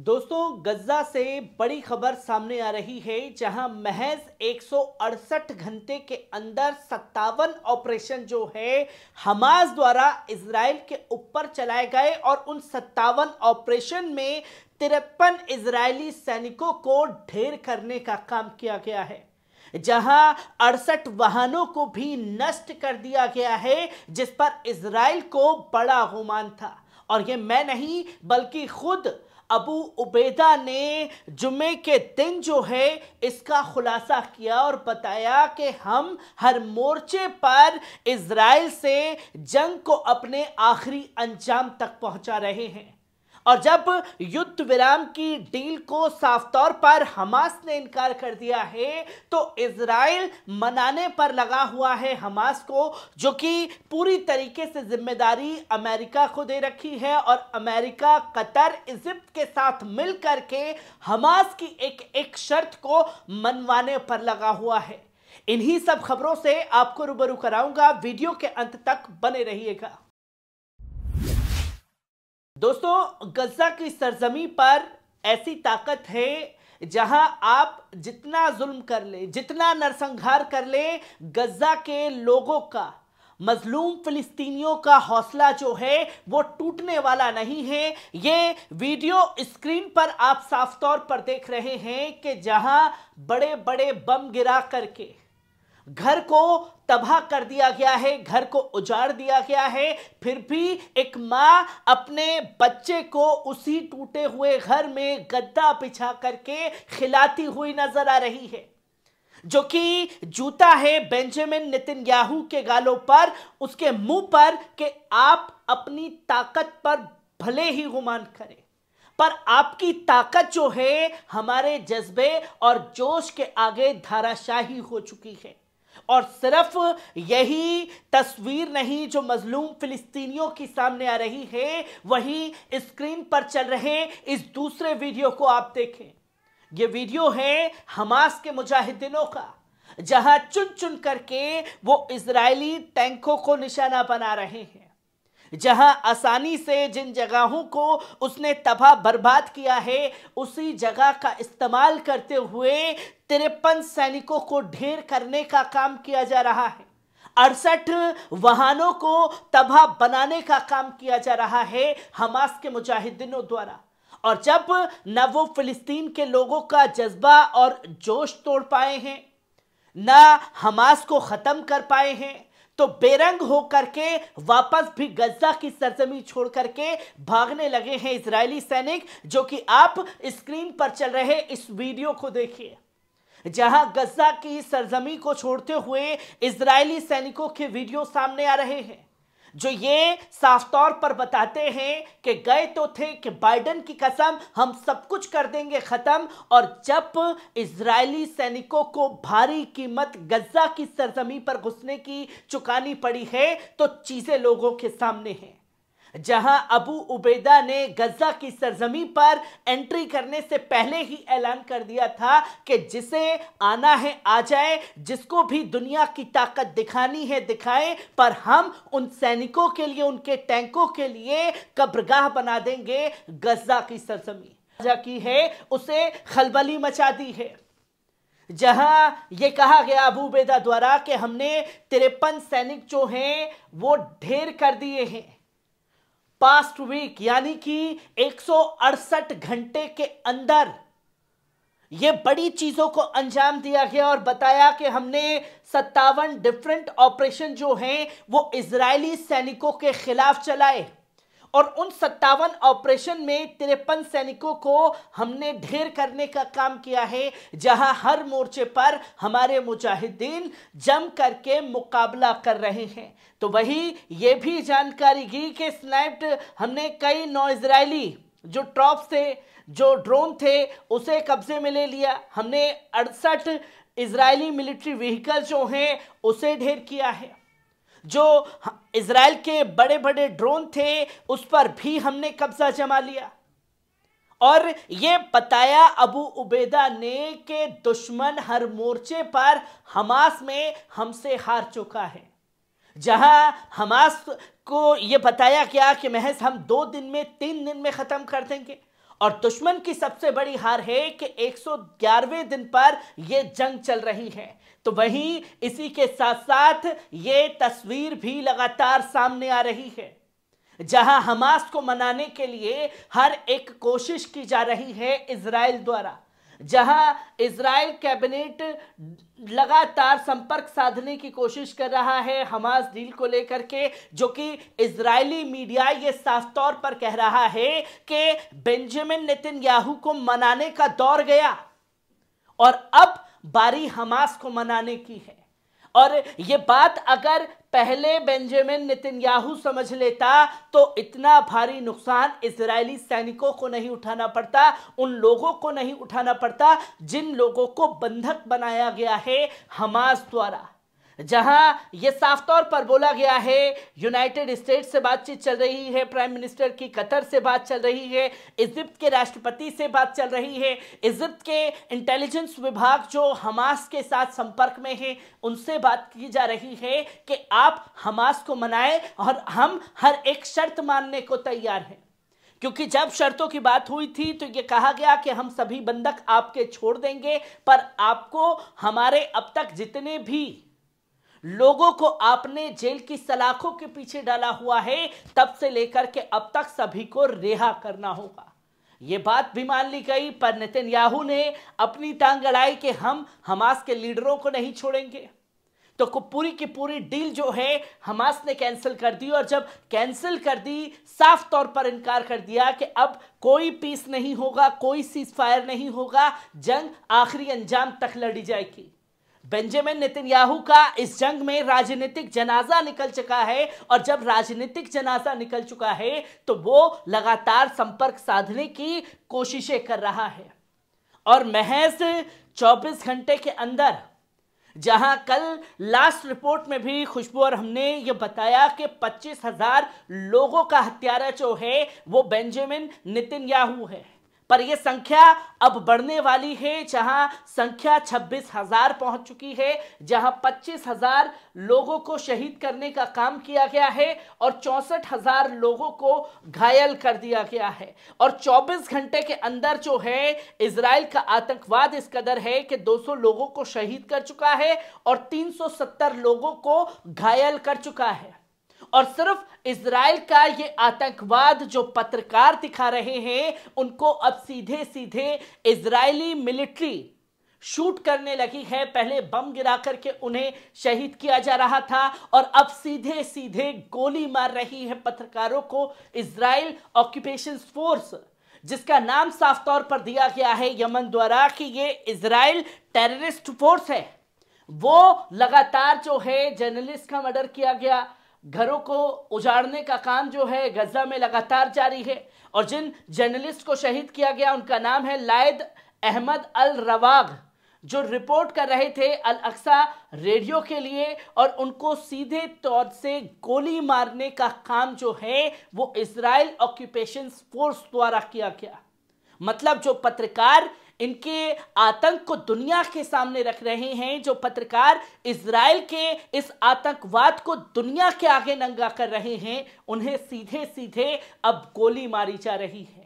दोस्तों गजा से बड़ी खबर सामने आ रही है जहां महज एक घंटे के अंदर सत्तावन ऑपरेशन जो है हमास द्वारा इसराइल के ऊपर चलाए गए और उन सत्तावन ऑपरेशन में तिरपन इजरायली सैनिकों को ढेर करने का काम किया गया है जहां अड़सठ वाहनों को भी नष्ट कर दिया गया है जिस पर इसराइल को बड़ा गुमान था और ये मैं नहीं बल्कि खुद अबू उबैदा ने जुमे के दिन जो है इसका खुलासा किया और बताया कि हम हर मोर्चे पर इसराइल से जंग को अपने आखिरी अंजाम तक पहुंचा रहे हैं और जब युद्ध विराम की डील को साफ तौर पर हमास ने इनकार कर दिया है तो इसराइल मनाने पर लगा हुआ है हमास को जो कि पूरी तरीके से जिम्मेदारी अमेरिका को दे रखी है और अमेरिका कतर इजिप्ट के साथ मिल करके हमास की एक एक शर्त को मनवाने पर लगा हुआ है इन्हीं सब खबरों से आपको रूबरू कराऊंगा वीडियो के अंत तक बने रहिएगा दोस्तों गजा की सरजमी पर ऐसी ताकत है जहां आप जितना जुल्म कर ले जितना नरसंहार कर ले गजा के लोगों का मजलूम फिलिस्तीनियों का हौसला जो है वो टूटने वाला नहीं है ये वीडियो स्क्रीन पर आप साफ तौर पर देख रहे हैं कि जहां बड़े बड़े बम गिरा करके घर को तबाह कर दिया गया है घर को उजाड़ दिया गया है फिर भी एक माँ अपने बच्चे को उसी टूटे हुए घर में गद्दा बिछा करके खिलाती हुई नजर आ रही है जो कि जूता है बेंजामिन नितिन याहू के गालों पर उसके मुंह पर कि आप अपनी ताकत पर भले ही गुमान करें पर आपकी ताकत जो है हमारे जज्बे और जोश के आगे धाराशाही हो चुकी है और सिर्फ यही तस्वीर नहीं जो मजलूम फिलिस्तीनियों की सामने आ रही है वही स्क्रीन पर चल रहे इस दूसरे वीडियो को आप देखें ये वीडियो है हमास के मुजाहिदीनों का जहां चुन चुन करके वो इसराइली टैंकों को निशाना बना रहे हैं जहां आसानी से जिन जगहों को उसने तबाह बर्बाद किया है उसी जगह का इस्तेमाल करते हुए तिरपन सैनिकों को ढेर करने का काम किया जा रहा है अड़सठ वाहनों को तबाह बनाने का काम किया जा रहा है हमास के मुजाहिदीनों द्वारा और जब न वो फिलिस्तीन के लोगों का जज्बा और जोश तोड़ पाए हैं ना हमास को ख़त्म कर पाए हैं तो बेरंग होकर के वापस भी गजा की सरजमी छोड़ करके भागने लगे हैं इसराइली सैनिक जो कि आप स्क्रीन पर चल रहे इस वीडियो को देखिए जहां गजा की सरजमी को छोड़ते हुए इसराइली सैनिकों के वीडियो सामने आ रहे हैं जो ये साफ तौर पर बताते हैं कि गए तो थे कि बाइडन की कसम हम सब कुछ कर देंगे ख़त्म और जब इसराइली सैनिकों को भारी कीमत गजा की सरजमी पर घुसने की चुकानी पड़ी है तो चीज़ें लोगों के सामने हैं जहां अबू उबैदा ने गजा की सरजमी पर एंट्री करने से पहले ही ऐलान कर दिया था कि जिसे आना है आ जाए जिसको भी दुनिया की ताकत दिखानी है दिखाए पर हम उन सैनिकों के लिए उनके टैंकों के लिए कब्रगाह बना देंगे गजा की सरजमी की है उसे खलबली मचा दी है जहां यह कहा गया अबू उबेदा द्वारा कि हमने तिरपन सैनिक जो हैं वो ढेर कर दिए हैं पास्ट वीक यानी कि एक घंटे के अंदर ये बड़ी चीजों को अंजाम दिया गया और बताया कि हमने सत्तावन डिफरेंट ऑपरेशन जो हैं वो इजरायली सैनिकों के खिलाफ चलाए और उन सत्तावन ऑपरेशन में तिरपन सैनिकों को हमने ढेर करने का काम किया है जहां हर मोर्चे पर हमारे मुजाहिदीन जम करके मुकाबला कर रहे हैं तो वही ये भी जानकारी गई कि स्नैप्ड हमने कई नौ इसराइली जो ट्रॉप थे जो ड्रोन थे उसे कब्जे में ले लिया हमने अड़सठ इसराइली मिलिट्री व्हीकल जो हैं उसे ढेर किया है जो इसराइल के बड़े बड़े ड्रोन थे उस पर भी हमने कब्जा जमा लिया और ये बताया अबू उबेदा ने कि दुश्मन हर मोर्चे पर हमास में हमसे हार चुका है जहां हमास को ये बताया गया कि महज हम दो दिन में तीन दिन में ख़त्म कर देंगे और दुश्मन की सबसे बड़ी हार है कि 111वें दिन पर यह जंग चल रही है तो वहीं इसी के साथ साथ ये तस्वीर भी लगातार सामने आ रही है जहां हमास को मनाने के लिए हर एक कोशिश की जा रही है इसराइल द्वारा जहां इसराइल कैबिनेट लगातार संपर्क साधने की कोशिश कर रहा है हमास डील को लेकर के जो कि इजरायली मीडिया ये साफ तौर पर कह रहा है कि बेंजामिन याहू को मनाने का दौर गया और अब बारी हमास को मनाने की है और ये बात अगर पहले बेंजामिन नितिनयाहू समझ लेता तो इतना भारी नुकसान इजरायली सैनिकों को नहीं उठाना पड़ता उन लोगों को नहीं उठाना पड़ता जिन लोगों को बंधक बनाया गया है हमास द्वारा जहां यह साफ तौर पर बोला गया है यूनाइटेड स्टेट से बातचीत चल रही है प्राइम मिनिस्टर की कतर से बात चल रही है इजिप्ट के राष्ट्रपति से बात चल रही है इजिप्ट के इंटेलिजेंस विभाग जो हमास के साथ संपर्क में है उनसे बात की जा रही है कि आप हमास को मनाएं और हम हर एक शर्त मानने को तैयार हैं क्योंकि जब शर्तों की बात हुई थी तो ये कहा गया कि हम सभी बंधक आपके छोड़ देंगे पर आपको हमारे अब तक जितने भी लोगों को आपने जेल की सलाखों के पीछे डाला हुआ है तब से लेकर के अब तक सभी को रिहा करना होगा ये बात भी मान ली गई पर नितिन याहू ने अपनी टांग अड़ाई कि हम हमास के लीडरों को नहीं छोड़ेंगे तो पूरी की पूरी डील जो है हमास ने कैंसिल कर दी और जब कैंसिल कर दी साफ तौर पर इनकार कर दिया कि अब कोई पीस नहीं होगा कोई सीज फायर नहीं होगा जंग आखिरी अंजाम तक लड़ी जाएगी बेंजामिन नितिनयाहू का इस जंग में राजनीतिक जनाजा निकल चुका है और जब राजनीतिक जनाजा निकल चुका है तो वो लगातार संपर्क साधने की कोशिशें कर रहा है और महज 24 घंटे के अंदर जहां कल लास्ट रिपोर्ट में भी खुशबू और हमने ये बताया कि पच्चीस हजार लोगों का हत्यारा जो है वो बेंजामिन नितिन याहू है पर यह संख्या अब बढ़ने वाली है जहां संख्या छब्बीस हजार पहुंच चुकी है जहां पच्चीस हजार लोगों को शहीद करने का काम किया गया है और चौसठ हजार लोगों को घायल कर दिया गया है और 24 घंटे के अंदर जो है इसराइल का आतंकवाद इस कदर है कि 200 लोगों को शहीद कर चुका है और 370 लोगों को घायल कर चुका है और सिर्फ इसराइल का ये आतंकवाद जो पत्रकार दिखा रहे हैं उनको अब सीधे सीधे इसराइली मिलिट्री शूट करने लगी है पहले बम गिरा करके उन्हें शहीद किया जा रहा था और अब सीधे सीधे गोली मार रही है पत्रकारों को इसराइल ऑक्यूपेशन फोर्स जिसका नाम साफ तौर पर दिया गया है यमन द्वारा कि ये इसराइल टेररिस्ट फोर्स है वो लगातार जो है जर्नलिस्ट का मर्डर किया गया घरों को उजाड़ने का काम जो है गजा में लगातार जारी है और जिन जर्नलिस्ट को शहीद किया गया उनका नाम है लायद अहमद अल रवाग जो रिपोर्ट कर रहे थे अल अक्सा रेडियो के लिए और उनको सीधे तौर से गोली मारने का काम जो है वो इसराइल ऑक्यूपेशन फोर्स द्वारा किया गया मतलब जो पत्रकार इनके आतंक को दुनिया के सामने रख रहे हैं जो पत्रकार इसराइल के इस आतंकवाद को दुनिया के आगे नंगा कर रहे हैं उन्हें सीधे सीधे अब गोली मारी जा रही है